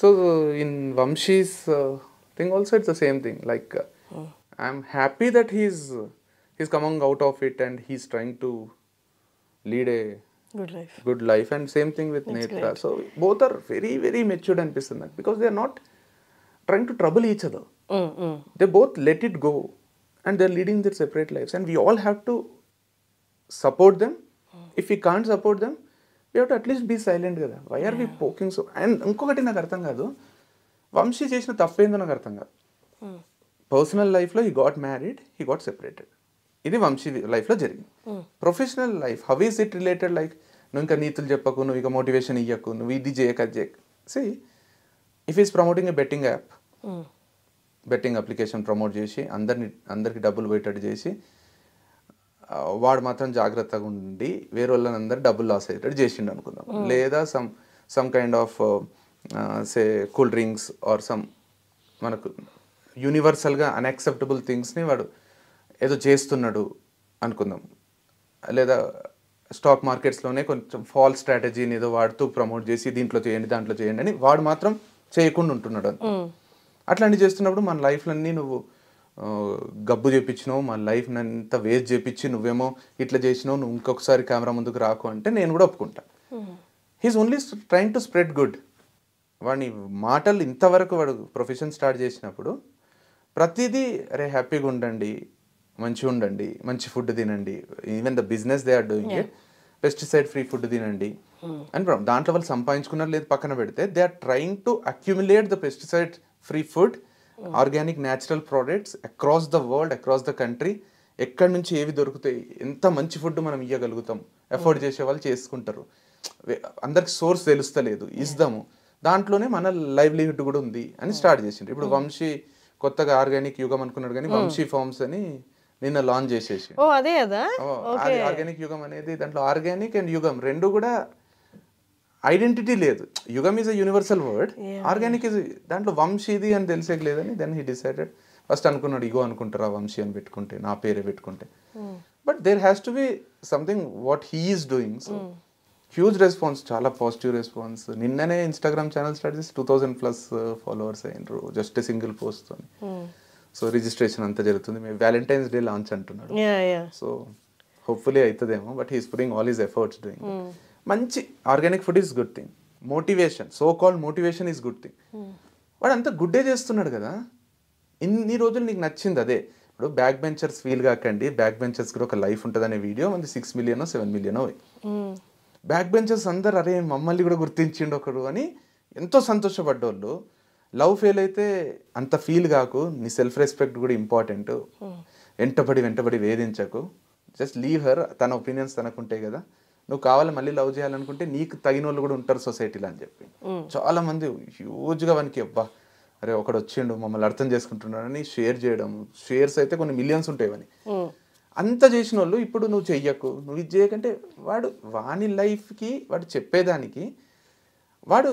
So in Vamshi's uh, thing also it's the same thing. Like uh, hmm. I'm happy that he's he's coming out of it and he's trying to lead a good life. Good life and same thing with That's Netra. Great. So both are very very matured and pisanac because they are not trying to trouble each other. Mm, mm. They both let it go and they're leading their separate lives and we all have to support them. Mm. If we can't support them, we to at least be silent కదా why are we poking so and ఇంకొకటి నాకు అర్థం కాదు వంశీ చేసిన తప్పేందో నాకు అర్థం కాదు personal లైఫ్లో he got married he got separated ఇది వంశీ లైఫ్లో జరిగింది professional life how is it related like నువ్వు ఇంకా నీతులు చెప్పకు నువ్వు ఇక మోటివేషన్ ఇవ్వకు నువ్వు ఇది చేయక చేయక see if is promoting a betting app betting application promote చేసి అందరిని అందరికి డబ్బులు పోయేటట్టు చేసి వాడు మాత్రం జాగ్రత్తగా ఉండి వేరే వాళ్ళందరూ డబ్బులు లాస్ అయ్యేటట్టు చేసిండు అనుకుందాం లేదా some some kind of say cool drinks or some మనకు యూనివర్సల్గా అన్యాక్సెప్టబుల్ థింగ్స్ని వాడు ఏదో చేస్తున్నాడు అనుకుందాం లేదా స్టాక్ మార్కెట్స్లోనే కొంచెం ఫాల్ స్ట్రాటజీని ఏదో వాడుతూ ప్రమోట్ చేసి దీంట్లో చేయండి దాంట్లో చేయండి అని వాడు మాత్రం చేయకుండా ఉంటున్నాడు అట్లాంటివి చేస్తున్నప్పుడు మన లైఫ్లన్నీ నువ్వు గబ్బు చేపించినావు మా లైఫ్ ఎంత వేస్ట్ చేపించి నువ్వేమో ఇట్లా చేసినావు నువ్వు ఇంకొకసారి కెమెరా ముందుకు రాకు అంటే నేను కూడా ఒప్పుకుంటా he's only trying to spread good వాడిని మాటలు ఇంతవరకు వాడు ప్రొఫెషన్ స్టార్ట్ చేసినప్పుడు ప్రతిదీ అరే హ్యాపీగా ఉండండి మంచిగా ఉండండి మంచి ఫుడ్ తినండి even the business they are doing it pesticide free food తినండి అని దాంట్లో వాళ్ళు సంపాదించుకున్నారు లేదు పక్కన పెడితే they are trying to accumulate the pesticide free food organic natural products across the world across the country ఎక్కడి నుంచి ఏవి దొరుకుతాయి ఎంత మంచి ఫుడ్ మనం ఇవ్వగలుగుతాం ఎఫోర్డ్ hmm. చేసే వాళ్ళు చేసుకుంటారు అందరికి సోర్స్ తెలుస్తలేదు hmm. ఇస్తాము దాంట్లోనే మన లైవ్లీహుడ్ కూడా ఉంది అని స్టార్ట్ hmm. చేసిండ్రు ఇప్పుడు వంశీ కొత్తగా ఆర్గానిక్ యుగం అనుకున్నాడు కానీ వంశీ ఫార్మ్స్ అని నిన్న లాంచ్ చేసేసి అదే ఆర్గానిక్ యుగం అనేది దాంట్లో ఆర్గానిక్ అండ్ యుగం రెండు కూడా ఐడెంటిటీ లేదు యుగం is a universal word organic is దాంట్లో వంశీది అని తెలిసే లేదని దెన్ హీ డిసైడెడ్ ఫస్ట్ అనుకున్నాడు ఇగో అనుకుంటారా వంశీ అని పెట్టుకుంటే నా పేరే పెట్టుకుంటే but there has to be something what he's doing so huge response చాలా పాజిటివ్ రెస్పాన్స్ నిన్ననే ఇన్స్టాగ్రామ్ ఛానల్ స్టార్ట్ చేసి టూ థౌజండ్ ప్లస్ ఫాలోవర్స్ అయినరు just single post so registration అంతా జరుగుతుంది మేము వ్యాలంటైన్స్ డే లాంచ్ అంటున్నాడు సో హోప్ఫుల్లీ అవుతుందేమో but he's putting all his efforts doing మంచి organic food is good thing motivation so call motivation is good thing వాడు అంత గుడ్డే చేస్తున్నాడు కదా ఇన్ని రోజులు నీకు నచ్చింది అదే ఇప్పుడు బ్యాక్ బెంచర్స్ ఫీల్ కాకండి బ్యాక్ బెంచర్స్ కూడా ఒక లైఫ్ ఉంటుంది అనే వీడియో మంది six million seven million back benchers అందరు అరే మమ్మల్ని కూడా గుర్తించిండు ఒకడు అని ఎంతో సంతోషపడ్డోళ్ళు లవ్ ఫెయిల్ అయితే అంత ఫీల్ కాకు నీ సెల్ఫ్ రెస్పెక్ట్ కూడా ఇంపార్టెంట్ hmm. వెంటబడి వెంటబడి వేధించకు జస్ట్ లీవ్ హర్ తన ఒపీనియన్స్ తనకుంటాయి కదా నువ్వు కావాలి మళ్ళీ లవ్ చేయాలనుకుంటే నీకు తగిన వాళ్ళు కూడా ఉంటారు సొసైటీలో అని చెప్పి చాలా మంది హ్యూజ్గా వానికి అబ్బా అరే ఒకడు వచ్చిండు మమ్మల్ని అర్థం చేసుకుంటున్నాడని షేర్ చేయడం షేర్స్ అయితే కొన్ని మిలియన్స్ ఉంటాయి అని అంత చేసిన వాళ్ళు ఇప్పుడు నువ్వు చెయ్యకు నువ్వు ఇది చేయకంటే వాడు వాని లైఫ్కి వాడు చెప్పేదానికి వాడు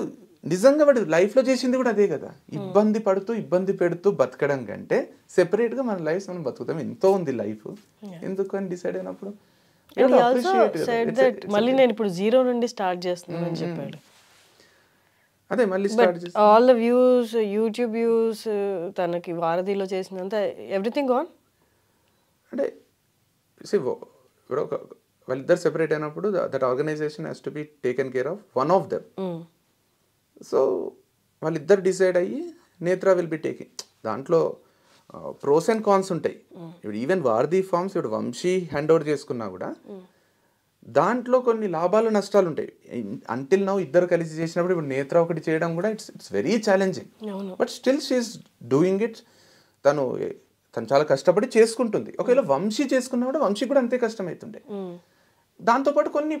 నిజంగా వాడు లైఫ్లో చేసింది కూడా అదే కదా ఇబ్బంది పడుతూ ఇబ్బంది పెడుతూ బతకడం కంటే సెపరేట్గా మన లైఫ్ మనం బతుకుతాం ఎంతో ఉంది లైఫ్ ఎందుకు అని డిసైడ్ అయినప్పుడు మళ్ళీ నేను ఇప్పుడు జీరో నుండి స్టార్ట్ చేస్తున్నాను అని mm-hmm. చెప్పాడు అదే మళ్ళీ start all the views YouTube views తనకి వారధిలో చేసినంత ఎవ్రీథింగ్ ఆన్ అంటే శివో ఇప్పుడు ఒక mm. వాళ్ళిద్దరు సెపరేట్ అయినప్పుడు that organisation has to be taken care of one of them so వాళ్ళిద్దరు డిసైడ్ అయ్యి నేత్ర విల్ బి టేకింగ్ దాంట్లో ప్రోస్ అండ్ కాన్స్ ఉంటాయి ఇప్పుడు ఈవెన్ వార్ది ఫార్మ్స్ ఇప్పుడు వంశీ హ్యాండ్ ఓవర్ చేసుకున్నా కూడా దాంట్లో కొన్ని లాభాలు నష్టాలు ఉంటాయి అంటిల్ నౌ ఇద్దరు కలిసి చేసినప్పుడు ఇప్పుడు నేత్ర ఒకటి చేయడం కూడా it's it's very challenging but still she's doing it తను తను చాలా కష్టపడి చేసుకుంటుంది ఒకవేళ వంశీ చేసుకున్నా కూడా వంశీ కూడా అంతే కష్టమవుతుండే దాంతోపాటు కొన్ని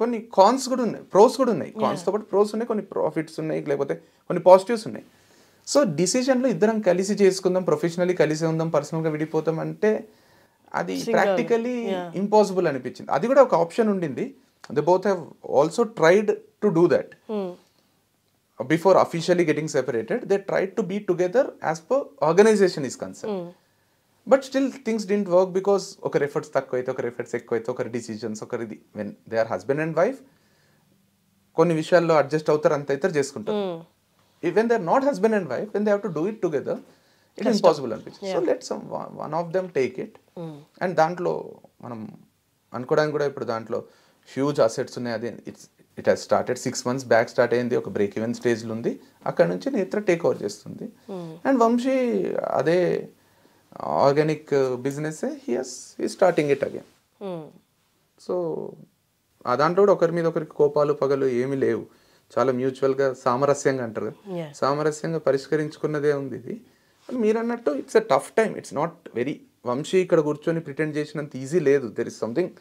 కొన్ని కాన్స్ కూడా ఉన్నాయి ప్రోస్ కూడా ఉన్నాయి కాన్స్తో పాటు ప్రోస్ ఉన్నాయి కొన్ని ప్రాఫిట్స్ ఉన్నాయి లేకపోతే కొన్ని పాజిటివ్స్ ఉన్నాయి సో డిసిషన్లు ఇద్దరం కలిసి చేసుకుందాం ప్రొఫెషనలీ కలిసి ఉందాం పర్సనల్గా విడిపోతాం అంటే అది ప్రాక్టికలీ ఇంపాసిబుల్ అనిపించింది అది కూడా ఒక ఆప్షన్ ఉండింది the both have also tried to do that before officially getting separated they tried to be together as per organisation is concern but still things didn't work because ఒకరి efforts తక్కువ అయితే ఒకరి efforts ఎక్కువ అయితే ఒకరి decisions ఒకరి when they are husband and wife కొన్ని విషయాల్లో అడ్జస్ట్ అవుతారు అంత అయితే చేసుకుంటారు hmm. when they're not husband and wife, when they have to do it together, it is impossible అనిపించింది so let some one of them take it and దాంట్లో మనం అనుకోవడానికి కూడా ఇప్పుడు దాంట్లో హ్యూజ్ అసెట్స్ ఉన్నాయి అది it's it has started six months back start అయింది ఒక బ్రేక్ ఈవెన్ స్టేజ్లో ఉంది అక్కడ నుంచి నేత్ర టేక్ ఓవర్ చేస్తుంది అండ్ hmm. వంశీ అదే organic business he is starting it again so ఆ దాంట్లో కూడా ఒకరి మీద ఒకరికి కోపాలు పగలు ఏమీ లేవు చాలా మ్యూచువల్గా సామరస్యంగా అంటారు సామరస్యంగా పరిష్కరించుకున్నదే ఉంది ఇది మీరు అన్నట్టు it's a tough time it's not very Vamshi ఇక్కడ కూర్చొని ప్రిటెండ్ చేసినంత ఈజీ లేదు దెర్ ఇస్ సంథింగ్